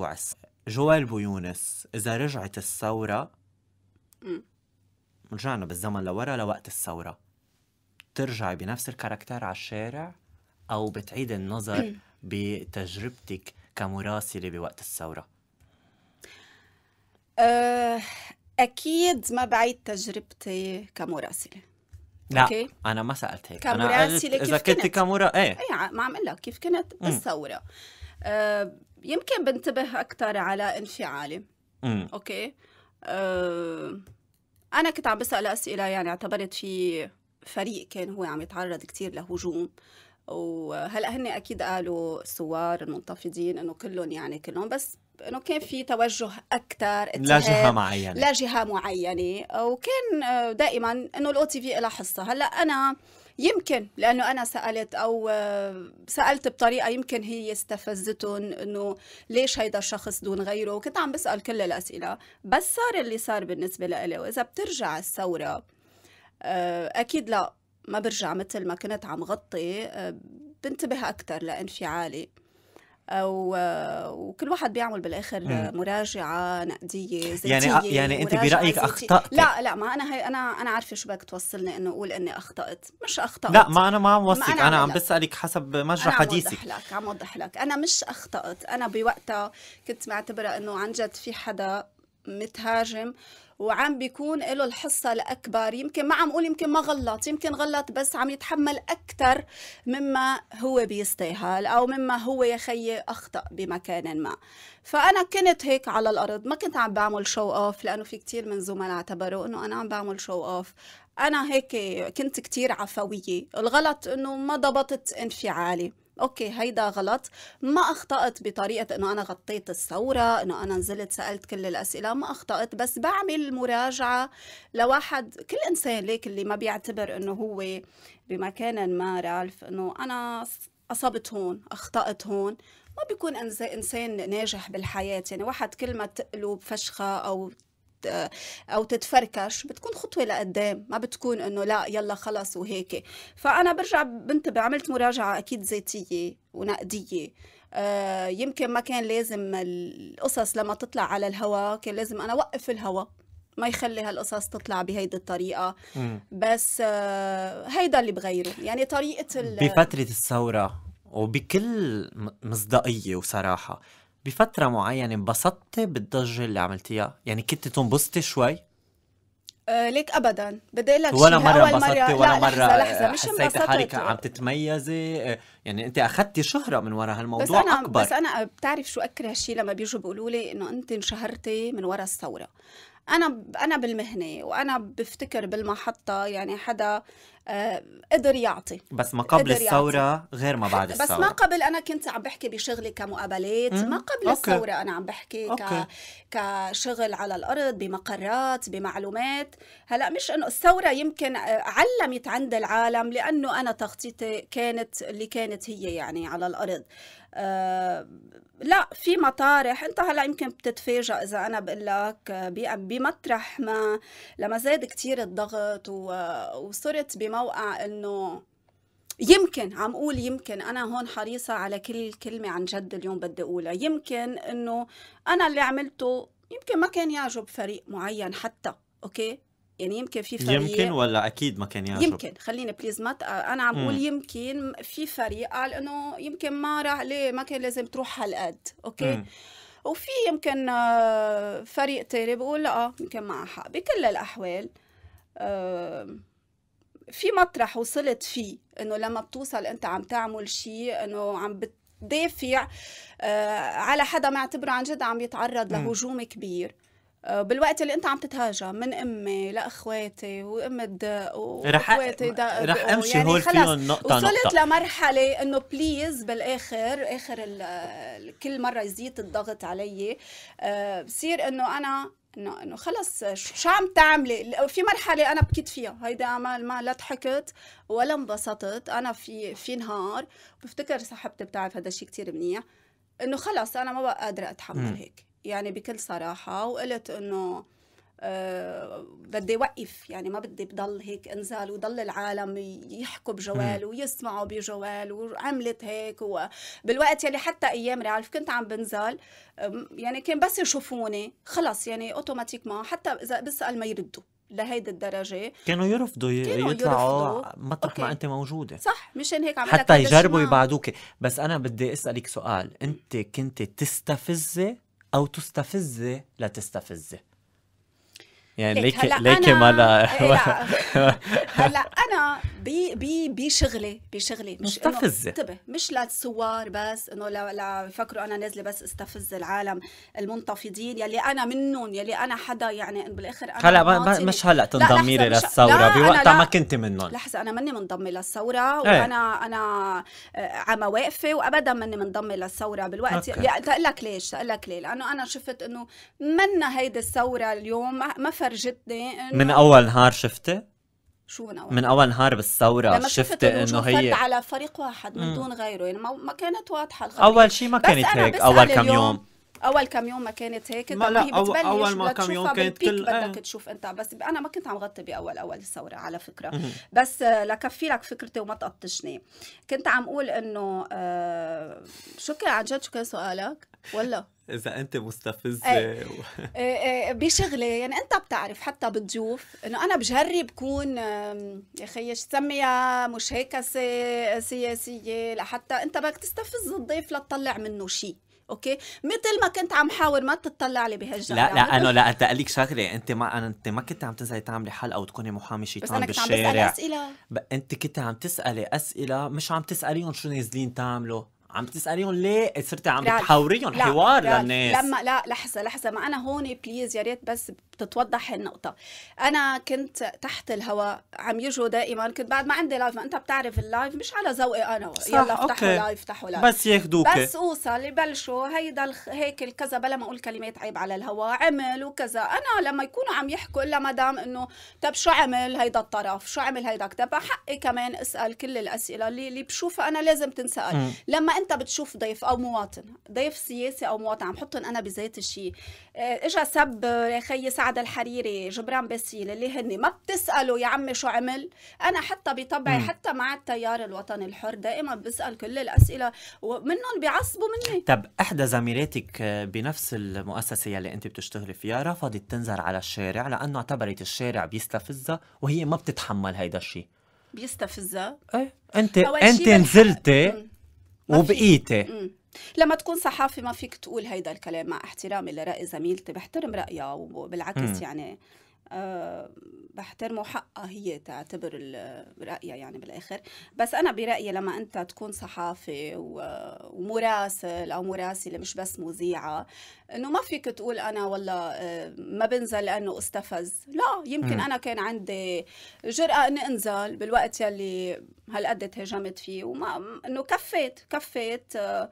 موضوع جوال بويونس إذا رجعت الثورة رجعنا بالزمن لورا لوقت الثورة ترجع بنفس الكاركتر على الشارع أو بتعيد النظر بتجربتك كمراسلة بوقت الثورة آه، أكيد ما بعيد تجربتي كمراسلة لا أوكي؟ أنا ما سألت هيك كمراسلة أنا قلت إذا كنت, كنت كمرا إيه, إيه ما عم أقول لك كيف كنت بالثورة أه يمكن بنتبه أكثر على انفعالي مم. أوكي أه أنا كنت عم بسأل أسئلة يعني اعتبرت في فريق كان هو عم يتعرض كثير لهجوم وهلا هن اكيد قالوا الثوار المنتفضين انه كلهم يعني كلهم بس انه كان في توجه اكثر لجهه معينه لجهه معينه وكان آه، دائما انه الاو تي في لها حصه هلا انا يمكن لانه انا سالت او آه، سالت بطريقه يمكن هي استفزتهم انه ليش هيدا الشخص دون غيره وكنت عم بسال كل الاسئله بس صار اللي صار بالنسبه لإلي واذا بترجع الثوره آه، اكيد لا ما برجع مثل ما كنت عم غطي آه، بنتبه اكثر لانفعالي وكل واحد بيعمل بالاخر مم. مراجعه نقديه يعني ذاتيه يعني يعني انت برايك اخطات لا لا ما انا هي انا انا عارفه شو بدك توصلني انه اقول اني اخطات مش اخطات لا ما انا ما عم وصلك انا, عم بسالك حسب مجرى حديثك عم لك عم اوضح لك انا مش اخطات انا بوقتها كنت معتبره انه عن جد في حدا متهاجم وعم بيكون له الحصة الأكبر يمكن ما عم قول يمكن ما غلط يمكن غلط بس عم يتحمل أكثر مما هو بيستاهل أو مما هو يا خيي أخطأ بمكان ما فأنا كنت هيك على الأرض ما كنت عم بعمل شو أوف لأنه في كتير من زملاء اعتبروا أنه أنا عم بعمل شو أوف أنا هيك كنت كتير عفوية الغلط أنه ما ضبطت انفعالي اوكي هيدا غلط ما اخطأت بطريقة انه انا غطيت الثورة انه انا نزلت سألت كل الاسئلة ما اخطأت بس بعمل مراجعة لواحد كل انسان ليك اللي ما بيعتبر انه هو بمكان ما رالف انه انا اصبت هون اخطأت هون ما بيكون انسان ناجح بالحياة يعني واحد كل ما تقلب فشخة او او تتفركش بتكون خطوه لقدام ما بتكون انه لا يلا خلص وهيك فانا برجع بنتبه عملت مراجعه اكيد ذاتيه ونقديه آه، يمكن ما كان لازم القصص لما تطلع على الهواء كان لازم انا اوقف الهواء ما يخلي هالقصص تطلع بهيدي الطريقة مم. بس آه، هيدا اللي بغيره يعني طريقة بفترة الثورة وبكل مصداقية وصراحة بفتره معينه انبسطتي بالضجه اللي عملتيها يعني كنت تنبسطي شوي آه، ليك ابدا بدي اقول لك ولا مره انبسطتي ولا مره لحظة لحظة. آه، مش حسيتي حالك عم تتميزي آه، يعني انت اخذتي شهره من وراء هالموضوع بس أنا اكبر بس انا بتعرف شو اكره شيء لما بيجوا بيقولوا لي انه انت انشهرتي من وراء الثوره انا انا بالمهنه وانا بفتكر بالمحطه يعني حدا آه، قدر يعطي بس ما قبل الثورة غير ما بعد الثورة بس ما قبل أنا كنت عم بحكي بشغلي كمقابلات ما قبل أوكي. الثورة أنا عم بحكي ك... كشغل على الأرض بمقرات بمعلومات هلا مش إنه الثورة يمكن آه، علمت عند العالم لأنه أنا تخطيطي كانت اللي كانت هي يعني على الأرض آه، لا في مطارح انت هلا يمكن بتتفاجئ اذا انا بقول لك آه، بمطرح ما لما زاد كثير الضغط وصرت بموقع انه يمكن عم اقول يمكن انا هون حريصه على كل كلمه عن جد اليوم بدي اقولها يمكن انه انا اللي عملته يمكن ما كان يعجب فريق معين حتى اوكي يعني يمكن في فريق يمكن ولا اكيد ما كان يعرف يمكن خليني بليز ما انا عم بقول يمكن في فريق قال انه يمكن ما راح ليه ما كان لازم تروح هالقد اوكي مم. وفي يمكن آه، فريق تاني بقول لا آه، يمكن معها حق بكل الاحوال آه، في مطرح وصلت فيه انه لما بتوصل انت عم تعمل شيء انه عم بتدافع على حدا معتبره عن جد عم يتعرض لهجوم كبير آه، بالوقت اللي انت عم تتهاجم من امي لاخواتي وام الدق واخواتي رح, رح امشي يعني هول فيهم نقطه وصلت نقطة. لمرحله انه بليز بالاخر اخر كل مره يزيد الضغط علي آه، بصير انه انا انه انه خلص شو عم تعملي في مرحله انا بكيت فيها هيدا عمل ما لا ضحكت ولا انبسطت انا في في نهار بفتكر صاحبتي بتعرف هذا الشيء كثير منيح انه خلص انا ما بقى قادره اتحمل هيك يعني بكل صراحة وقلت إنه أه بدي وقف يعني ما بدي بضل هيك انزل وضل العالم يحكوا بجوال ويسمعوا بجوال وعملت هيك وبالوقت يلي حتى ايام رعالف كنت عم بنزل يعني كان بس يشوفوني خلص يعني اوتوماتيك ما حتى اذا بسال ما يردوا لهيدي الدرجه كانوا يرفضوا يطلعوا ما مطرح ما انت موجوده صح مشان هيك عم حتى يجربوا يبعدوك بس انا بدي اسالك سؤال انت كنت تستفزي او تستفزه لتستفزه يعني إيه، ليك ليك ما لا إيه، هلا انا بشغلي بشغلي مش مستفزة انتبه مش للثوار بس انه لا يفكروا انا نازله بس استفز العالم المنتفضين يلي انا منهم يلي انا حدا يعني بالاخر انا هلا مش هلا تنضمي لي للثوره بوقتها ما كنت منهم لحظه انا مني منضمه للثوره إيه. وانا انا آه، على مواقفي وابدا مني منضمه للثوره بالوقت تقول لك ليش تقول لك ليه لانه انا شفت انه منا هيدي الثوره اليوم ما فرجتني من اول نهار شفتي شو من اول من اول نهار بالثوره شفت انه هي على فريق واحد من دون غيره يعني ما كانت واضحه الخبرية. اول شيء ما كانت هيك اول كم يوم اول كم يوم ما كانت هيك ما لا أو اول ما كم يوم كانت كل بدك آه. تشوف انت بس انا ما كنت عم غطي باول اول الثوره على فكره بس آه، لكفي لك فكرتي وما تقطشني كنت عم اقول انه آه، شو كان عن جد شو كان سؤالك ولا اذا انت مستفزه ايه. و... ايه, إيه، بشغلي يعني انت بتعرف حتى بالضيوف انه انا بجرب كون يا خيي شو سميها مش هيك سياسيه لحتى انت بدك تستفز الضيف لتطلع منه شيء اوكي مثل ما كنت عم حاول ما تطلع لي بهالجنب لا لا انا لا انت لك شغله انت ما انا انت ما كنت عم تنزلي تعملي حلقه وتكوني محامي شيطان بالشارع بس انا كنت عم بسالي اسئله ب... انت كنت عم تسالي اسئله مش عم تساليهم شو نازلين تعملوا عم تساليهم ليه صرتي عم تحاوريهم حوار لا للناس لما لا لحظه لحظه ما انا هون بليز يا ريت بس بتتوضح النقطه انا كنت تحت الهواء عم يجوا دائما كنت بعد ما عندي لايف ما انت بتعرف اللايف مش على ذوقي انا صح. يلا افتحوا لايف افتحوا لايف بس ياخذوك بس اوصل يبلشوا هيدا هيك الكذا بلا ما اقول كلمات عيب على الهواء عمل وكذا انا لما يكونوا عم يحكوا الا ما دام انه طب شو عمل هيدا الطرف شو عمل هيدا طب حقي كمان اسال كل الاسئله اللي, اللي بشوفها انا لازم تنسال لما انت بتشوف ضيف او مواطن ضيف سياسي او مواطن عم حطهم انا بذات الشيء آه، اجا سب آه، خي سعد الحريري جبران باسيل اللي هن ما بتساله يا عمي شو عمل انا حتى بطبعي حتى مع التيار الوطني الحر دائما بسال كل الاسئله ومنهم بيعصبوا مني طب احدى زميلاتك آه، بنفس المؤسسه يلي انت بتشتغلي فيها رفضت تنزل على الشارع لانه اعتبرت الشارع بيستفزها وهي ما بتتحمل هيدا الشيء بيستفزها ايه انت انت نزلتي وبقيتي لما تكون صحافي ما فيك تقول هيدا الكلام مع احترامي لرأي زميلتي بحترم رأيها وبالعكس م. يعني آه، بحترمه حقها هي تعتبر رأيها يعني بالآخر بس أنا برأيي لما أنت تكون صحافي ومراسل أو مراسلة مش بس مذيعة إنه ما فيك تقول أنا والله آه، ما بنزل لأنه استفز لا يمكن م. أنا كان عندي جرأة إني أنزل بالوقت يلي هالقد تهاجمت فيه وما إنه كفيت كفيت آه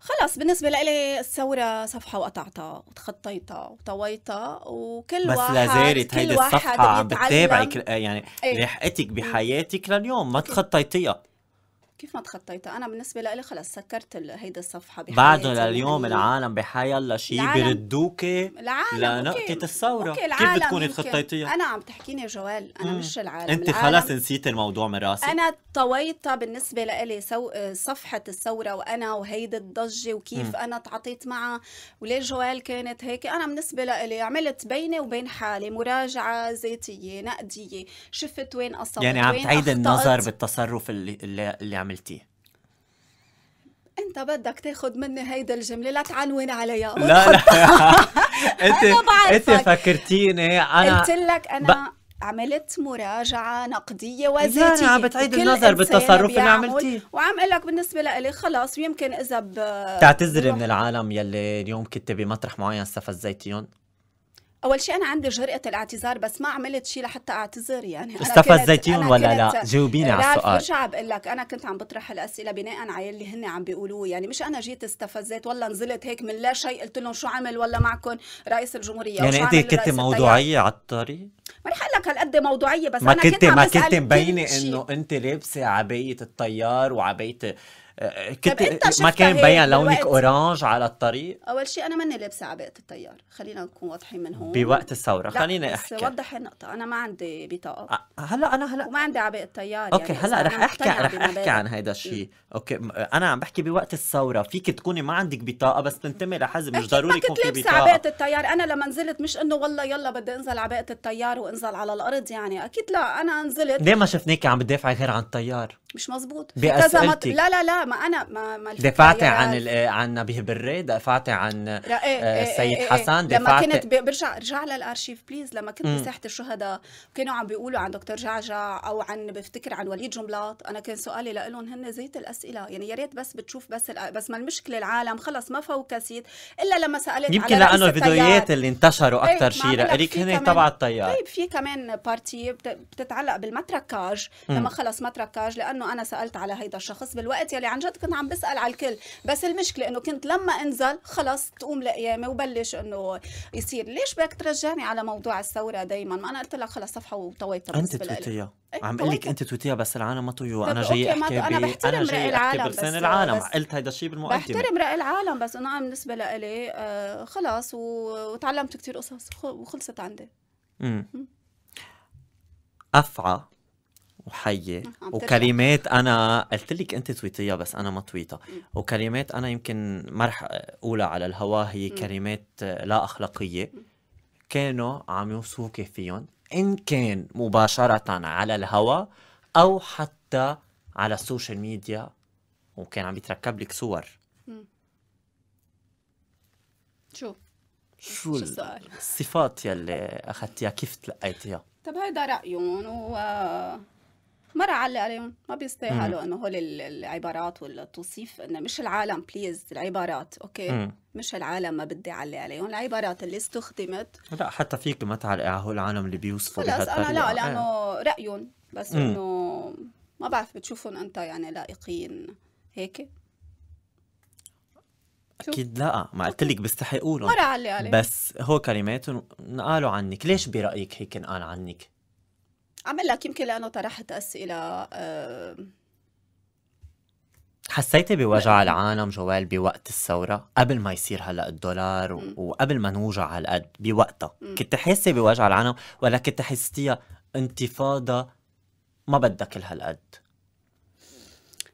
خلص بالنسبة لإلي الثورة صفحة وقطعتها وتخطيتها وطويتها وكل بس واحد بس لازالت هيدي الصفحة عم بتتابعك آه، يعني ايه. رحلتك بحياتك لليوم ما تخطيتيها كيف ما تخطيتها انا بالنسبه لي خلص سكرت هيدي الصفحه بحياتي بعده لليوم العالم بحي الله شيء بردوكي لنقطه الثوره أوكي. كيف بتكوني تخطيتيها انا عم تحكيني جوال انا مم. مش العالم انت خلص نسيت الموضوع من راسك انا طويتها بالنسبه لإلي سو... صفحه الثوره وانا وهيدي الضجه وكيف مم. انا تعاطيت معها وليش جوال كانت هيك انا بالنسبه لي عملت بيني وبين حالي مراجعه ذاتيه نقديه شفت وين قصرت يعني عم تعيد النظر بالتصرف اللي اللي, اللي عم عملتيه انت بدك تاخذ مني هيدا الجمله لا تعنون عليها لا لا انت انت فكرتيني انا قلت لك انا ب... عملت مراجعة نقدية وذاتية عم بتعيد النظر بالتصرف اللي عملتيه وعم اقول لك بالنسبة لإلي خلاص يمكن إذا ب تعتذري من العالم يلي اليوم كنت بمطرح معين استفزيتيهم اول شيء انا عندي جرأه الاعتذار بس ما عملت شيء لحتى اعتذر يعني مصطفى الزيتون ولا لا جاوبيني على السؤال برجع بقول لك انا كنت عم بطرح الاسئله بناء على اللي هن عم بيقولوه يعني مش انا جيت استفزت والله نزلت هيك من لا شيء قلت لهم شو عمل والله معكم رئيس الجمهوريه يعني انت كنت موضوعيه على الطريق ما رح اقول لك هالقد موضوعيه بس ما انا كنت, كنت ما كنت مبينه انه انت لابسه عبايه الطيار وعبايه كنت ما كان مبين لونك اورانج على الطريق اول شيء انا ماني لابسه عباءه التيار خلينا نكون واضحين من هون بوقت الثوره خليني احكي بس وضح النقطه انا ما عندي بطاقه أه هلا انا هلا وما عندي عباءه التيار اوكي يعني هلا رح احكي رح احكي عن هيدا الشيء اوكي انا عم بحكي بوقت الثوره فيك تكوني ما عندك بطاقه بس تنتمي لحزب مش ضروري يكون في بطاقه عباءه التيار انا لما نزلت مش انه والله يلا بدي انزل عباءه التيار وانزل على الارض يعني اكيد لا انا نزلت ليه ما شفناكي عم بتدافعي غير عن التيار مش مزبوط كذا لا لا لا ما انا ما, ما دفعتي عن عن نبيه بري دفعتي عن السيد إيه، إيه، آه، إيه، حسن دفعتي لما كنت برجع رجع للارشيف بليز لما كنت بساحه الشهداء كانوا عم بيقولوا عن دكتور جعجع او عن بفتكر عن وليد جملاط انا كان سؤالي لهم هن زيت الاسئله يعني يا ريت بس بتشوف بس بس ما المشكله العالم خلص ما فوكسيت الا لما سالت يمكن لانه الفيديوهات اللي انتشروا اكثر شيء لك هن تبع الطيار طيب في كمان بارتي بتتعلق بالمتركاج لما خلص متركاج لانه انا سالت على هيدا الشخص بالوقت يلي عن جد كنت عم بسال على الكل بس المشكله انه كنت لما انزل خلص تقوم لقيامه وبلش انه يصير ليش بدك ترجعني على موضوع الثوره دائما ما انا قلت لك خلص صفحه وطويت انت تويتيها إيه، عم بقول لك انت تويتيها بس العالم ما تويوها طيب، انا جاي احكي طيب، ب... انا بحترم راي العالم بس العالم قلت هذا الشيء بالمقدمه بحترم راي العالم بس انا بالنسبه لإلي آه، خلص وتعلمت كثير قصص وخلصت عندي امم افعى وحيه نعم، وكلمات انا قلت لك انت تويتيها بس انا ما تويتها وكلمات انا يمكن ما رح اقولها على الهوا هي كلمات لا اخلاقيه كانوا عم يوصوك فيهم ان كان مباشره على الهوا او حتى على السوشيال ميديا وكان عم يتركب لك صور شو شو السؤال الصفات يلي اخذتيها كيف تلقيتيها طب هيدا رايهم و ما علق عليهم ما بيستاهلوا انه هول العبارات والتوصيف انه مش العالم بليز العبارات اوكي مم. مش العالم ما بدي علق عليهم العبارات اللي استخدمت لا حتى فيك ما تعلقي على هول العالم اللي بيوصفوا خلص انا لا إيه. لانه رايهم بس انه ما بعرف بتشوفهم انت يعني لائقين هيك اكيد لا ما قلت لك بيستحقوا لهم ما علق عليهم بس هو كلماتهم انقالوا عنك ليش برايك هيك انقال عنك عمل لك يمكن لانه طرحت اسئله حسيتي بوجع العالم جوال بوقت الثورة قبل ما يصير هلا الدولار وقبل ما نوجع هالقد بوقتها كنت حاسة بوجع العالم ولا كنت حسيتيها انتفاضة ما بدها كل هالقد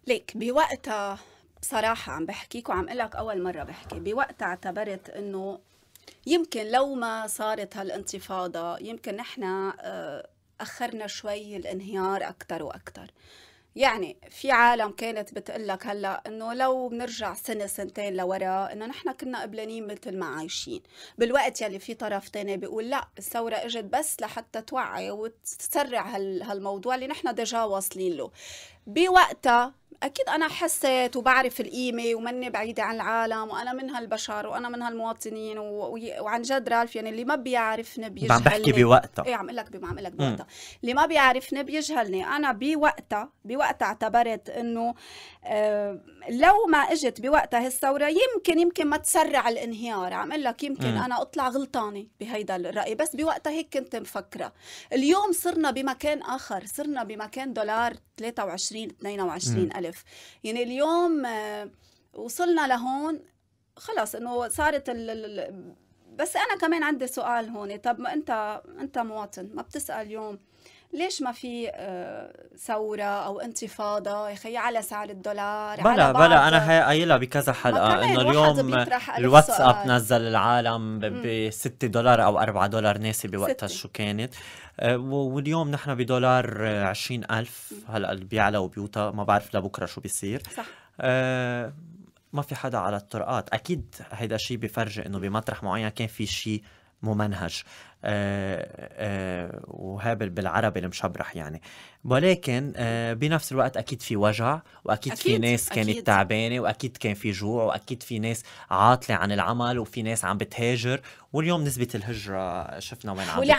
ليك بوقتها صراحة عم بحكيك وعم لك أول مرة بحكي بوقتها اعتبرت إنه يمكن لو ما صارت هالانتفاضة يمكن نحن آه أخرنا شوي الانهيار اكثر واكثر يعني في عالم كانت بتقلك هلا انه لو بنرجع سنه سنتين لورا انه نحن كنا قبلانين مثل ما عايشين بالوقت يلي في طرف تاني بيقول لا الثوره اجت بس لحتى توعي وتسرع هال هالموضوع اللي نحن ديجا واصلين له بوقتها اكيد انا حسيت وبعرف القيمه ومني بعيده عن العالم وانا من هالبشر وانا من هالمواطنين و... وعن جد رالف يعني اللي ما بيعرفني بيجهلني عم بحكي بوقتها ايه عم لك عم لك بوقتها اللي ما بيعرفني بيجهلني انا بوقتها بوقتها اعتبرت انه آه لو ما اجت بوقتها هالثوره يمكن يمكن ما تسرع الانهيار عم لك يمكن مم. انا اطلع غلطانه بهيدا الراي بس بوقتها هيك كنت مفكره اليوم صرنا بمكان اخر صرنا بمكان دولار 23 22 ألف يعني اليوم آه، وصلنا لهون خلص انه صارت ال... بس انا كمان عندي سؤال هون طب ما انت انت مواطن ما بتسال اليوم ليش ما في آه، ثوره او انتفاضه يا خي على سعر الدولار بلا على بلا انا هي قايلها بكذا حلقه انه اليوم الواتساب نزل العالم ب 6 دولار او 4 دولار ناسي بوقتها شو كانت آه، واليوم نحن بدولار 20000 آه، هلا اللي بيعلى وبيوتا ما بعرف لبكره شو بيصير صح أه ما في حدا على الطرقات اكيد هيدا الشيء بفرجي انه بمطرح معين كان في شيء ممنهج آه، آه، وهابل بالعربي المشبرح يعني ولكن آه، بنفس الوقت اكيد في وجع واكيد أكيد في ناس كانت تعبانه واكيد كان في جوع واكيد في ناس عاطله عن العمل وفي ناس عم بتهاجر واليوم نسبه الهجره شفنا وين عم واللي